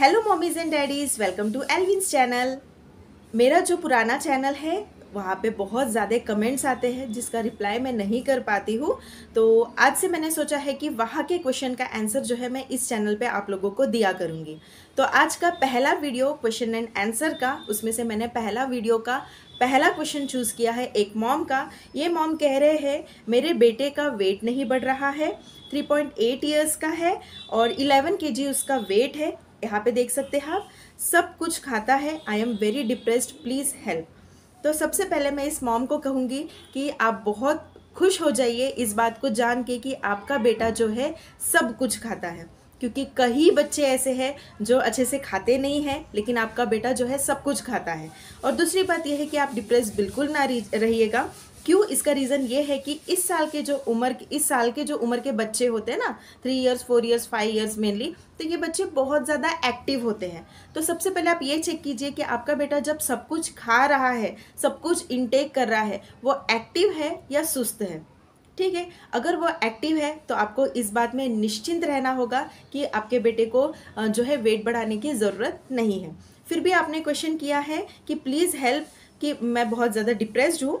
hello mummies and daddies welcome to Elvin's channel मेरा जो पुराना चैनल है वहाँ पे बहुत ज़्यादा कमेंट्स आते हैं जिसका रिप्लाई मैं नहीं कर पाती हूँ तो आज से मैंने सोचा है कि वहाँ के क्वेश्चन का आंसर जो है मैं इस चैनल पे आप लोगों को दिया करूँगी तो आज का पहला वीडियो क्वेश्चन एंड आंसर का उसमें से मैंने पहला वीडियो का पहला क्वेश्चन चूज़ किया है एक मॉम का ये मॉम कह रहे हैं मेरे बेटे का वेट नहीं बढ़ रहा है 3.8 इयर्स का है और 11 जी उसका वेट है यहाँ पे देख सकते हैं आप सब कुछ खाता है I am very depressed please help तो सबसे पहले मैं इस मॉम को कहूँगी कि आप बहुत खुश हो जाइए इस बात को जान के कि आपका बेटा जो है सब कुछ खाता है क्योंकि कई बच्चे ऐसे हैं जो अच्छे से खाते नहीं हैं लेकिन आपका बेटा जो है सब कुछ खाता है और दूसरी बात यह है कि आप डिप्रेस बिल्कुल ना रहिएगा क्यों इसका रीज़न ये है कि इस साल के जो उम्र इस साल के जो उम्र के बच्चे होते हैं ना three years four years five years mainly तो ये बच्चे बहुत ज़्यादा एक्टिव होते हैं तो सबसे पहले आप ये चेक कीजिए कि आपका बेटा जब सब कुछ खा रहा है सब कुछ इनटेक कर रहा है वो एक्टिव है या सुस्त है ठीक है अगर वो एक्टिव है तो आपको इस बात में निश्चिंत रहना होगा कि आपके बेटे को जो है वेट बढ़ाने की ज़रूरत नहीं है फिर भी आपने क्वेश्चन किया है कि प्लीज़ हेल्प कि मैं बहुत ज़्यादा डिप्रेस्ड हूँ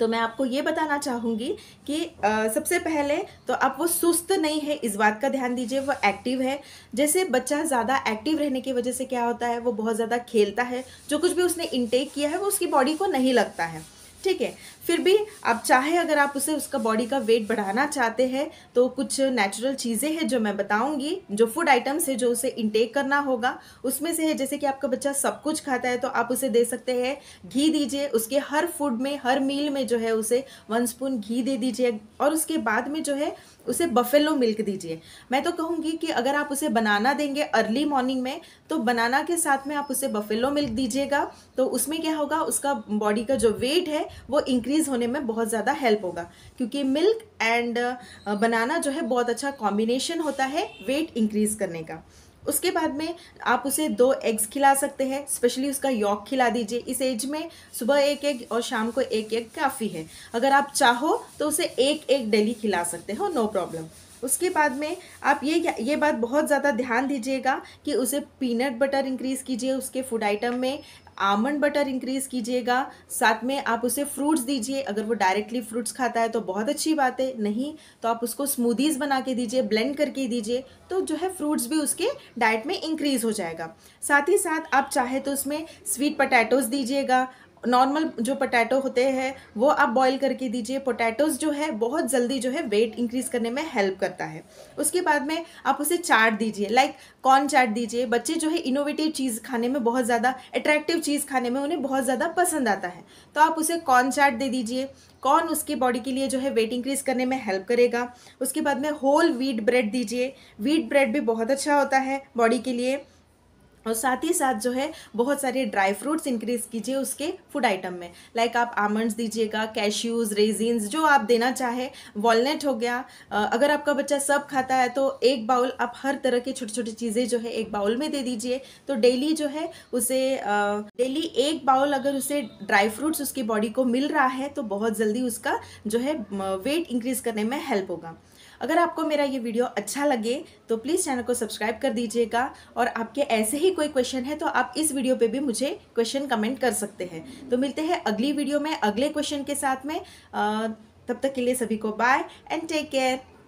तो मैं आपको ये बताना चाहूँगी कि आ, सबसे पहले तो आप वो सुस्त नहीं है इस बात का ध्यान दीजिए वो एक्टिव है जैसे बच्चा ज़्यादा एक्टिव रहने की वजह से क्या होता है वो बहुत ज़्यादा खेलता है जो कुछ भी उसने इनटेक किया है वो उसकी बॉडी को नहीं लगता है ठीक है फिर भी आप चाहे अगर आप उसे उसका बॉडी का वेट बढ़ाना चाहते हैं तो कुछ नेचुरल चीज़ें हैं जो मैं बताऊंगी जो फूड आइटम्स है जो उसे इंटेक करना होगा उसमें से है जैसे कि आपका बच्चा सब कुछ खाता है तो आप उसे दे सकते हैं घी दीजिए उसके हर फूड में हर मील में जो है उसे वन स्पून घी दे दीजिए और उसके बाद में जो है उसे बफेलो मिल्क दीजिए मैं तो कहूँगी कि अगर आप उसे बनाना देंगे अर्ली मॉर्निंग में तो बनाना के साथ में आप उसे बफेलो मिल्क दीजिएगा तो उसमें क्या होगा उसका बॉडी का जो वेट है वो इंक्रीज़ होने में बहुत ज़्यादा हेल्प होगा क्योंकि मिल्क एंड बनाना जो है बहुत अच्छा कॉम्बिनेशन होता है वेट इंक्रीज़ करने का उसके बाद में आप उसे दो एग्स खिला सकते हैं स्पेशली उसका यॉक खिला दीजिए इस एज में सुबह एक एग और शाम को एक एग काफ़ी है अगर आप चाहो तो उसे एक एक डेली खिला सकते हो नो प्रॉब्लम उसके बाद में आप ये ये बात बहुत ज़्यादा ध्यान दीजिएगा कि उसे पीनट बटर इंक्रीज़ कीजिए उसके फूड आइटम में आमंड बटर इंक्रीज़ कीजिएगा साथ में आप उसे फ्रूट्स दीजिए अगर वो डायरेक्टली फ्रूट्स खाता है तो बहुत अच्छी बात है नहीं तो आप उसको स्मूदीज़ बना के दीजिए ब्लेंड करके दीजिए तो जो है फ्रूट्स भी उसके डाइट में इंक्रीज़ हो जाएगा साथ ही साथ आप चाहे तो उसमें स्वीट पटैटोज़ दीजिएगा नॉर्मल जो पोटैटो होते हैं वो आप बॉईल करके दीजिए पोटैटोज़ जो है बहुत जल्दी जो है वेट इंक्रीज़ करने में हेल्प करता है उसके बाद में आप उसे चाट दीजिए लाइक कॉर्न चाट दीजिए बच्चे जो है इनोवेटिव चीज़ खाने में बहुत ज़्यादा अट्रैक्टिव चीज़ खाने में उन्हें बहुत ज़्यादा पसंद आता है तो आप उसे कॉर्न चाट दे दीजिए कॉर्न उसके बॉडी के लिए जो है वेट इंक्रीज़ करने में हेल्प करेगा उसके बाद में होल व्हीट ब्रेड दीजिए व्हीट ब्रेड भी बहुत अच्छा होता है बॉडी के लिए और साथ ही साथ जो है बहुत सारे ड्राई फ्रूट्स इंक्रीज कीजिए उसके फूड आइटम में लाइक आप आमंड्स दीजिएगा कैश्यूज़ रेजिन्स जो आप देना चाहे वॉलनट हो गया अगर आपका बच्चा सब खाता है तो एक बाउल आप हर तरह की छोटी छोटी चीज़ें जो है एक बाउल में दे दीजिए तो डेली जो है उसे डेली एक बाउल अगर उसे ड्राई फ्रूट्स उसकी बॉडी को मिल रहा है तो बहुत जल्दी उसका जो है वेट इंक्रीज़ करने में हेल्प होगा अगर आपको मेरा ये वीडियो अच्छा लगे तो प्लीज़ चैनल को सब्सक्राइब कर दीजिएगा और आपके ऐसे ही कोई क्वेश्चन है तो आप इस वीडियो पे भी मुझे क्वेश्चन कमेंट कर सकते हैं तो मिलते हैं अगली वीडियो में अगले क्वेश्चन के साथ में तब तक के लिए सभी को बाय एंड टेक केयर